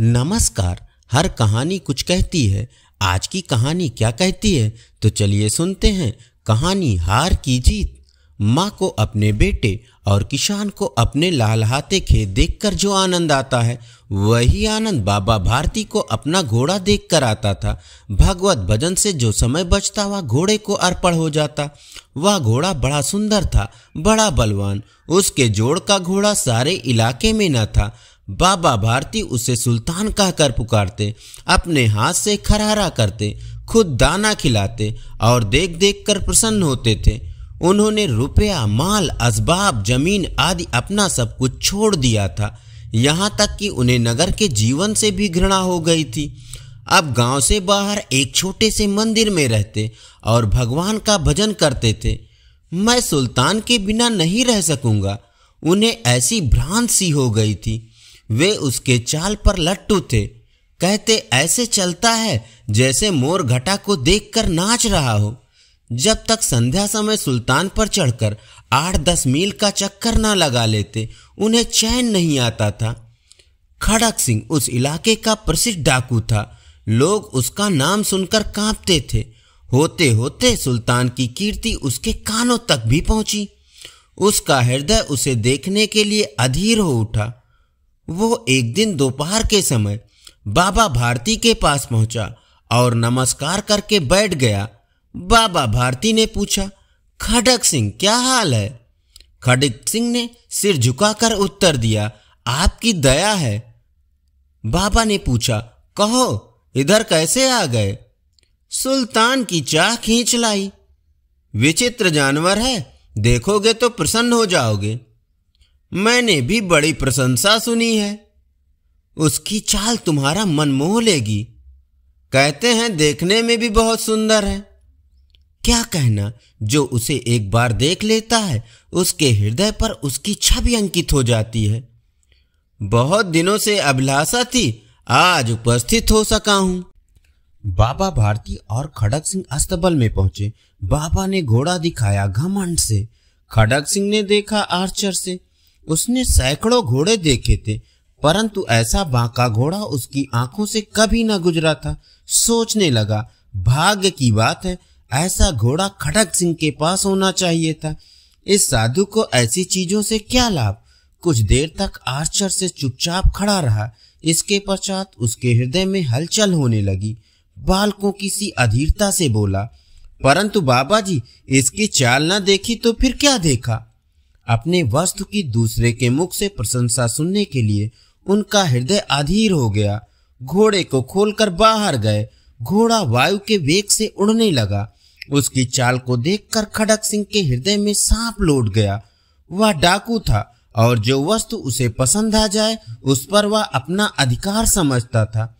नमस्कार हर कहानी कुछ कहती है आज की कहानी क्या कहती है तो चलिए सुनते हैं कहानी हार की जीत माँ को अपने बेटे और किसान को अपने लालहाते खेत देखकर जो आनंद आता है वही आनंद बाबा भारती को अपना घोड़ा देखकर आता था भगवत भजन से जो समय बचता वह घोड़े को अर्पण हो जाता वह घोड़ा बड़ा सुंदर था बड़ा बलवान उसके जोड़ का घोड़ा सारे इलाके में न था बाबा भारती उसे सुल्तान कहकर पुकारते अपने हाथ से खरारा करते खुद दाना खिलाते और देख देख कर प्रसन्न होते थे उन्होंने रुपया माल असबाब जमीन आदि अपना सब कुछ छोड़ दिया था यहाँ तक कि उन्हें नगर के जीवन से भी घृणा हो गई थी अब गांव से बाहर एक छोटे से मंदिर में रहते और भगवान का भजन करते थे मैं सुल्तान के बिना नहीं रह सकूंगा उन्हें ऐसी भ्रांत सी हो गई थी वे उसके चाल पर लट्टू थे कहते ऐसे चलता है जैसे मोर घटा को देखकर नाच रहा हो जब तक संध्या समय सुल्तान पर चढ़कर आठ दस मील का चक्कर ना लगा लेते उन्हें चैन नहीं आता था खड़क सिंह उस इलाके का प्रसिद्ध डाकू था लोग उसका नाम सुनकर कांपते थे होते होते सुल्तान की कीर्ति उसके कानों तक भी पहुंची उसका हृदय उसे देखने के लिए अधीर हो उठा वो एक दिन दोपहर के समय बाबा भारती के पास पहुंचा और नमस्कार करके बैठ गया बाबा भारती ने पूछा खड़क सिंह क्या हाल है खड़क सिंह ने सिर झुकाकर उत्तर दिया आपकी दया है बाबा ने पूछा कहो इधर कैसे आ गए सुल्तान की चाह खींच लाई विचित्र जानवर है देखोगे तो प्रसन्न हो जाओगे मैंने भी बड़ी प्रशंसा सुनी है उसकी चाल तुम्हारा मन मोह लेगी कहते हैं देखने में भी बहुत सुंदर है क्या कहना जो उसे एक बार देख लेता है उसके हृदय पर उसकी छवि अंकित हो जाती है बहुत दिनों से अभिलाषा थी आज उपस्थित हो सका हूं बाबा भारती और खड़क सिंह अस्तबल में पहुंचे बाबा ने घोड़ा दिखाया घमंड से खड़क सिंह ने देखा आर्चर से उसने सैकड़ों घोड़े देखे थे परंतु ऐसा बांका घोड़ा उसकी आंखों से कभी ना गुजरा था सोचने लगा भाग्य की बात है ऐसा घोड़ा खड़क सिंह के पास होना चाहिए था इस साधु को ऐसी चीजों से क्या लाभ कुछ देर तक आर्चर से चुपचाप खड़ा रहा इसके पश्चात उसके हृदय में हलचल होने लगी बालकों की सी अधीरता से बोला परंतु बाबा जी इसकी चाल न देखी तो फिर क्या देखा अपने वस्तु की दूसरे के मुख से प्रशंसा सुनने के लिए उनका हृदय अधीर हो गया घोड़े को खोलकर बाहर गए घोड़ा वायु के वेग से उड़ने लगा उसकी चाल को देखकर खड़क सिंह के हृदय में सांप लौट गया वह डाकू था और जो वस्तु उसे पसंद आ जाए उस पर वह अपना अधिकार समझता था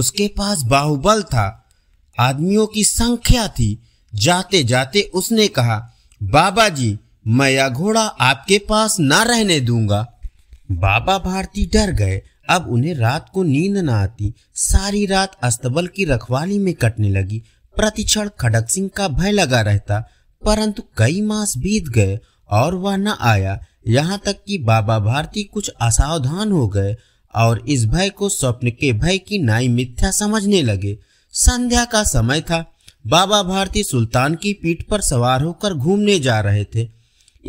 उसके पास बाहुबल था आदमियों की संख्या थी जाते जाते उसने कहा बाबा जी मैं यह घोड़ा आपके पास ना रहने दूंगा बाबा भारती डर गए अब उन्हें रात को नींद न आती सारी रात अस्तबल की रखवाली में कटने लगी प्रतिक्षण खड़क सिंह का भय लगा रहता परंतु कई मास बीत गए और वह न आया यहाँ तक कि बाबा भारती कुछ असावधान हो गए और इस भय को स्वप्न के भय की नाई मिथ्या समझने लगे संध्या का समय था बाबा भारती सुल्तान की पीठ पर सवार होकर घूमने जा रहे थे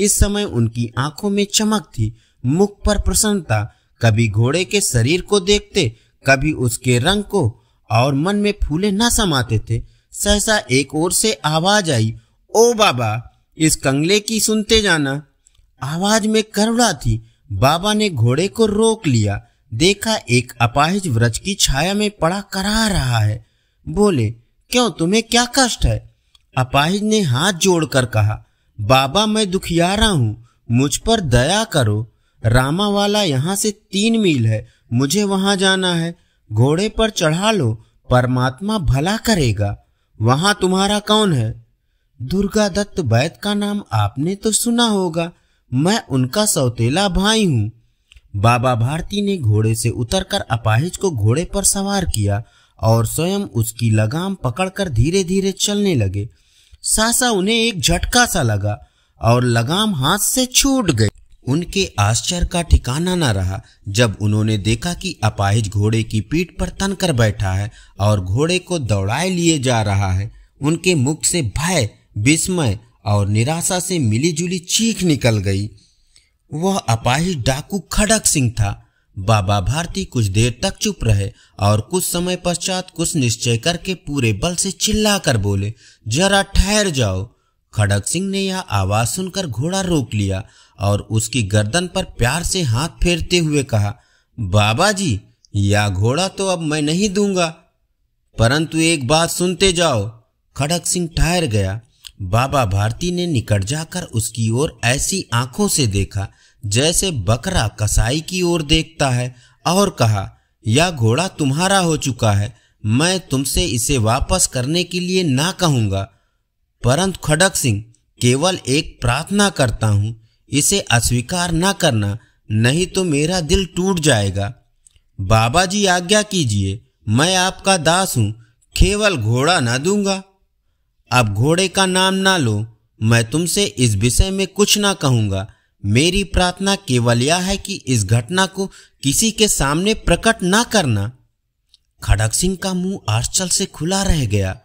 इस समय उनकी आंखों में चमक थी मुख पर प्रसन्नता कभी घोड़े के शरीर को देखते कभी उसके रंग को और मन में फूले न समाते थे सहसा एक ओर से आवाज आई ओ बाबा इस कंगले की सुनते जाना आवाज में करुणा थी बाबा ने घोड़े को रोक लिया देखा एक अपाहिज व्रज की छाया में पड़ा करा रहा है बोले क्यों तुम्हें क्या कष्ट है अपाहिज ने हाथ जोड़कर कहा बाबा मैं दुखिया रहा हूँ मुझ पर दया करो वाला यहाँ से तीन मील है मुझे वहां जाना है घोड़े पर चढ़ा लो परमात्मा भला करेगा वहां तुम्हारा कौन है दुर्गा दत्त वैद का नाम आपने तो सुना होगा मैं उनका सौतेला भाई हूँ बाबा भारती ने घोड़े से उतरकर अपाहिज को घोड़े पर सवार किया और स्वयं उसकी लगाम पकड़कर धीरे धीरे चलने लगे सासा उन्हें एक झटका सा लगा और लगाम हाथ से छूट गई उनके आश्चर्य का ठिकाना न रहा जब उन्होंने देखा कि अपाहिज घोड़े की पीठ पर तनकर बैठा है और घोड़े को दौड़ाए लिए जा रहा है उनके मुख से भय विस्मय और निराशा से मिलीजुली चीख निकल गई वह अपाहिज डाकू खड़क सिंह था बाबा भारती कुछ देर तक चुप रहे और कुछ समय पश्चात कुछ निश्चय करके पूरे बल से चिल्लाकर बोले जरा ठहर जाओ खड़क सिंह ने यह आवाज सुनकर घोड़ा रोक लिया और उसकी गर्दन पर प्यार से हाथ फेरते हुए कहा बाबा जी यह घोड़ा तो अब मैं नहीं दूंगा परंतु एक बात सुनते जाओ खड़क सिंह ठहर गया बाबा भारती ने निकट जाकर उसकी ओर ऐसी आंखों से देखा जैसे बकरा कसाई की ओर देखता है और कहा यह घोड़ा तुम्हारा हो चुका है मैं तुमसे इसे वापस करने के लिए ना कहूंगा परंतु खड़क सिंह केवल एक प्रार्थना करता हूं इसे अस्वीकार ना करना नहीं तो मेरा दिल टूट जाएगा बाबा जी आज्ञा कीजिए मैं आपका दास हूं केवल घोड़ा ना दूंगा अब घोड़े का नाम ना लो मैं तुमसे इस विषय में कुछ ना कहूंगा मेरी प्रार्थना केवल यह है कि इस घटना को किसी के सामने प्रकट ना करना खड़क सिंह का मुंह आश्चर्य से खुला रह गया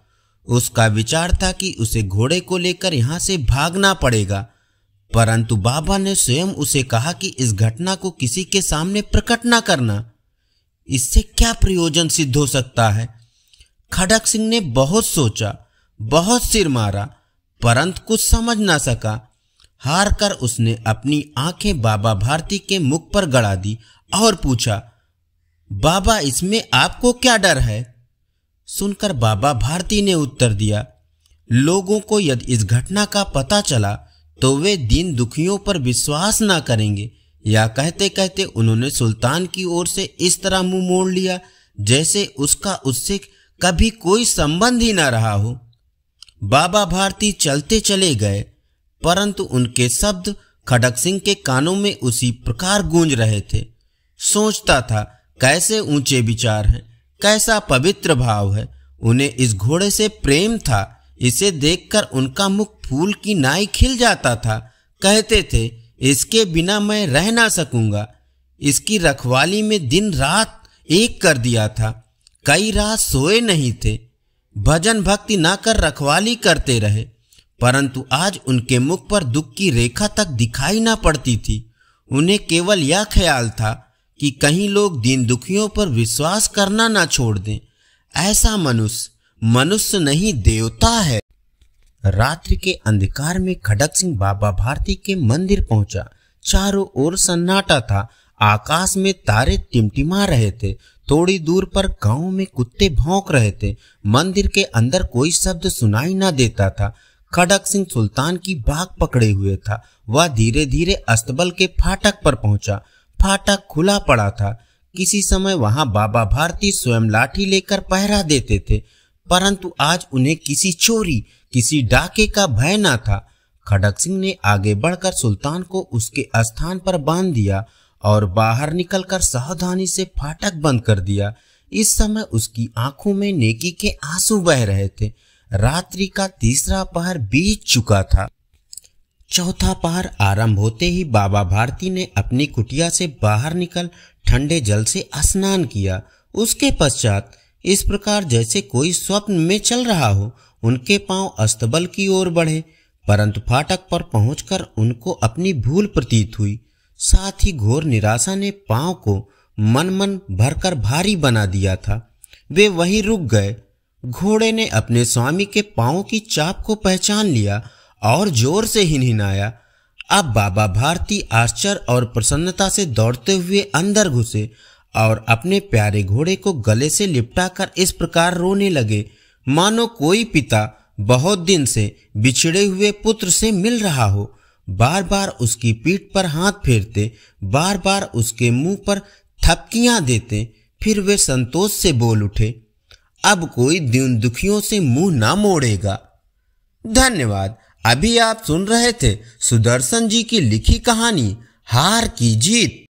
उसका विचार था कि उसे घोड़े को लेकर यहां से भागना पड़ेगा परंतु बाबा ने स्वयं उसे कहा कि इस घटना को किसी के सामने प्रकट ना करना इससे क्या प्रयोजन सिद्ध हो सकता है खड़क सिंह ने बहुत सोचा बहुत सिर मारा परंतु कुछ समझ ना सका हार कर उसने अपनी आंखें बाबा भारती के मुख पर गड़ा दी और पूछा बाबा इसमें आपको क्या डर है सुनकर बाबा भारती ने उत्तर दिया लोगों को यदि इस घटना का पता चला तो वे दीन दुखियों पर विश्वास ना करेंगे या कहते कहते उन्होंने सुल्तान की ओर से इस तरह मुंह मोड़ लिया जैसे उसका उससे कभी कोई संबंध ही ना रहा हो बाबा भारती चलते चले गए परंतु उनके शब्द खडक सिंह के कानों में उसी प्रकार गूंज रहे थे सोचता था कैसे ऊंचे विचार हैं कैसा पवित्र भाव है उन्हें इस घोड़े से प्रेम था इसे देखकर उनका मुख फूल की नाई खिल जाता था कहते थे इसके बिना मैं रह ना सकूंगा इसकी रखवाली में दिन रात एक कर दिया था कई रात सोए नहीं थे भजन भक्ति ना कर रखवाली करते रहे परंतु आज उनके मुख पर दुख की रेखा तक दिखाई ना पड़ती थी उन्हें केवल यह ख्याल था कि कहीं लोग दीन दुखियों पर विश्वास करना ना छोड़ दें ऐसा मनुष्य मनुष्य नहीं देवता है रात्रि के अंधकार में खडक सिंह बाबा भारती के मंदिर पहुंचा चारों ओर सन्नाटा था आकाश में तारे टिमटिमा रहे थे थोड़ी दूर पर गांव में कुत्ते भौंक रहे थे मंदिर के अंदर कोई शब्द सुनाई ना देता था खड़क सिंह सुल्तान की बाघ पकड़े हुए था वह धीरे धीरे अस्तबल के फाटक पर पहुंचा फाटक खुला पड़ा था किसी समय वहां बाबा भारती स्वयं लाठी लेकर पहरा देते थे परंतु आज उन्हें किसी चोरी किसी डाके का भय न था खड़क सिंह ने आगे बढ़कर सुल्तान को उसके स्थान पर बांध दिया और बाहर निकलकर सावधानी से फाटक बंद कर दिया इस समय उसकी आंखों में नेकी के आंसू बह रहे थे रात्रि का तीसरा पहर बीत चुका था चौथा पहर आरंभ होते ही बाबा भारती ने अपनी कुटिया से बाहर निकल ठंडे जल से स्नान किया उसके पश्चात इस प्रकार जैसे कोई स्वप्न में चल रहा हो उनके पांव अस्तबल की ओर बढ़े परंतु फाटक पर पहुंचकर उनको अपनी भूल प्रतीत हुई साथ ही घोर निराशा ने पांव को मन मन भरकर भारी बना दिया था वे वहीं रुक गए घोड़े ने अपने स्वामी के पांव की चाप को पहचान लिया और जोर से हिनहिनाया अब बाबा भारती आश्चर्य और प्रसन्नता से दौड़ते हुए अंदर घुसे और अपने प्यारे घोड़े को गले से लिपटाकर इस प्रकार रोने लगे मानो कोई पिता बहुत दिन से बिछड़े हुए पुत्र से मिल रहा हो बार बार उसकी पीठ पर हाथ फेरते बार बार उसके मुंह पर थपकियां देते फिर वे संतोष से बोल उठे अब कोई दिन दुखियों से मुंह ना मोड़ेगा धन्यवाद अभी आप सुन रहे थे सुदर्शन जी की लिखी कहानी हार की जीत